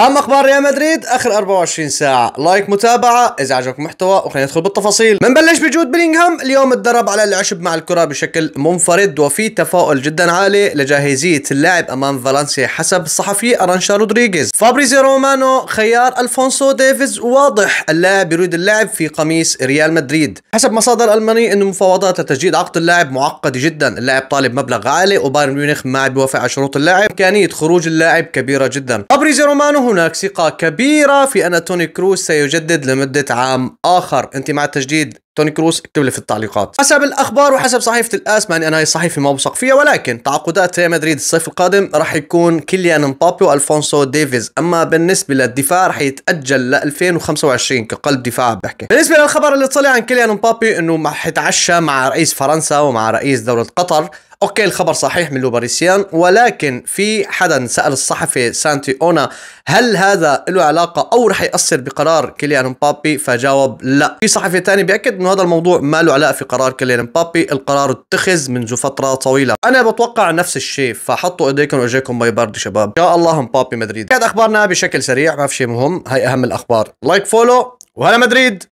اما اخبار ريال مدريد اخر 24 ساعه لايك متابعه اذا عجبك محتوى وخلينا ندخل بالتفاصيل بنبلش بجود بلينغهام اليوم تدرب على العشب مع الكره بشكل منفرد وفي تفاؤل جدا عالي لجاهزيه اللاعب امام فالنسيا حسب الصحفي ارانشا رودريغيز فابريزي رومانو خيار الفونسو ديفيز واضح اللاعب يريد اللعب في قميص ريال مدريد حسب مصادر المانية انه مفاوضات تجديد عقد اللاعب معقده جدا اللاعب طالب مبلغ عالي وبايرن ميونخ ما بيوافق على شروط اللاعب امكانيه خروج اللاعب كبيره جدا فابريزي رومانو هناك ثقة كبيرة في أن توني كروز سيجدد لمدة عام آخر أنت مع التجديد توني كروز اكتب لي في التعليقات حسب الاخبار وحسب صحيفه الاس مع اني انا هي الصحيفه ما بوثق فيها ولكن تعاقدات ريال مدريد الصيف القادم راح يكون كيليان مبابي والفونسو ديفيز اما بالنسبه للدفاع راح يتاجل ل 2025 كقلب دفاع بحكي بالنسبه للخبر اللي طلع عن كيليان مبابي انه راح يتعشى مع رئيس فرنسا ومع رئيس دوله قطر اوكي الخبر صحيح من لوباريسيان ولكن في حدا سال الصحفي سانتي اونا هل هذا له علاقه او رح ياثر بقرار كيليان مبابي فجاوب لا في صحفي ثاني بياكد انه هذا الموضوع ما له علاقه في قرار كيليان مبابي القرار اتخذ منذ فتره طويله انا بتوقع نفس الشيء فحطوا ايديكم واجيكم باي برد شباب ان شاء الله مبابي مدريد كانت اخبارنا بشكل سريع ما في شيء مهم هاي اهم الاخبار لايك فولو وهلا مدريد